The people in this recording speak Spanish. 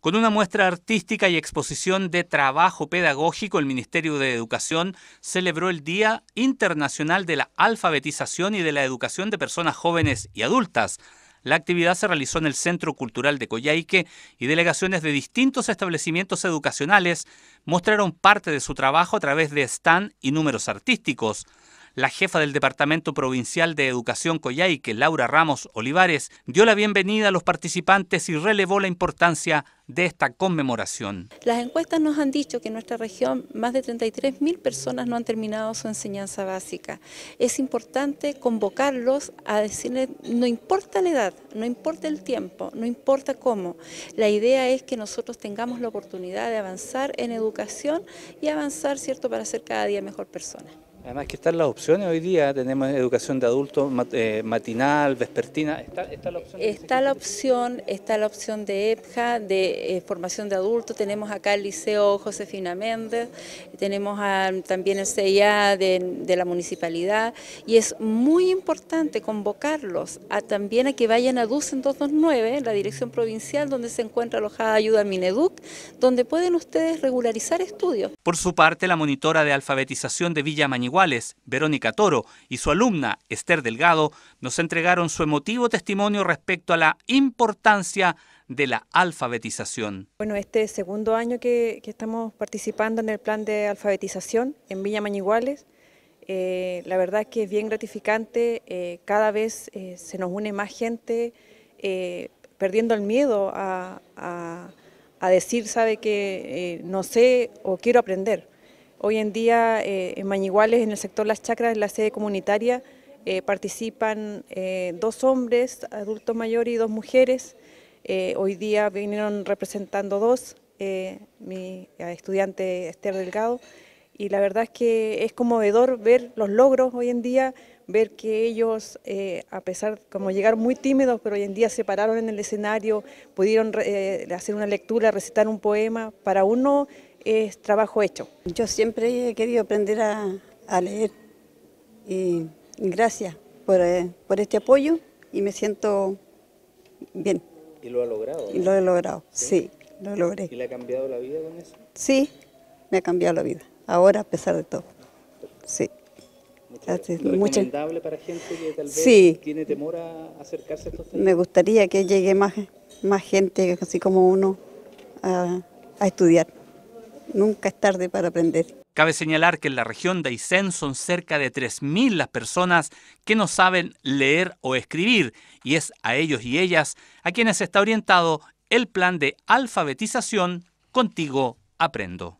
Con una muestra artística y exposición de trabajo pedagógico, el Ministerio de Educación celebró el Día Internacional de la Alfabetización y de la Educación de Personas Jóvenes y Adultas. La actividad se realizó en el Centro Cultural de Coyhaique y delegaciones de distintos establecimientos educacionales mostraron parte de su trabajo a través de stand y números artísticos la jefa del Departamento Provincial de Educación Coyhaique, Laura Ramos Olivares, dio la bienvenida a los participantes y relevó la importancia de esta conmemoración. Las encuestas nos han dicho que en nuestra región más de 33.000 personas no han terminado su enseñanza básica. Es importante convocarlos a decirles, no importa la edad, no importa el tiempo, no importa cómo, la idea es que nosotros tengamos la oportunidad de avanzar en educación y avanzar, ¿cierto?, para ser cada día mejor persona. Además que están las opciones hoy día, tenemos educación de adultos eh, matinal, vespertina, ¿está, la opción? Está la opción, de EPJA, de eh, formación de adultos, tenemos acá el Liceo Josefina Méndez, tenemos también el CIA de, la municipalidad, y es muy importante convocarlos también a que vayan a DUCEN 229, la dirección provincial donde se encuentra alojada ayuda Mineduc, donde pueden ustedes regularizar estudios. Por su parte, la monitora de alfabetización de Villa mañana iguales, Verónica Toro, y su alumna, Esther Delgado, nos entregaron su emotivo testimonio respecto a la importancia de la alfabetización. Bueno, este segundo año que, estamos participando en el plan de alfabetización en Villa Mañiguales, eh, la verdad es que es bien gratificante, eh, cada vez eh, se nos une más gente perdiendo el miedo a decir, sabe que no sé o quiero aprender. Hoy en día eh, en Mañiguales, en el sector Las Chacras, en la sede comunitaria, eh, participan eh, dos hombres, adultos mayores y dos mujeres. hoy día vinieron representando dos, mi estudiante Esther Delgado, y la verdad es que es conmovedor ver los logros hoy en día, ver que ellos, a pesar, como llegar muy tímidos, pero hoy en día se pararon en el escenario, pudieron hacer una lectura, recitar un poema, para uno es trabajo hecho. Yo siempre he querido aprender a, leer y gracias eh, por, este apoyo y me siento bien. ¿Y lo ha logrado? Y lo he logrado, ¿Sí? lo logré. ¿Y le ha cambiado la vida con eso? Sí, me ha cambiado la vida, ahora a pesar de todo, sí. Muchas, ¿Recomendable para gente que tal vez tiene temor a acercarse a estos temas? Me gustaría que llegue más, gente, así como uno, a estudiar. Nunca es tarde para aprender. Cabe señalar que en la región de Aysén son cerca de 3.000 las personas que no saben leer o escribir y es a ellos y ellas a quienes está orientado el plan de alfabetización Contigo Aprendo.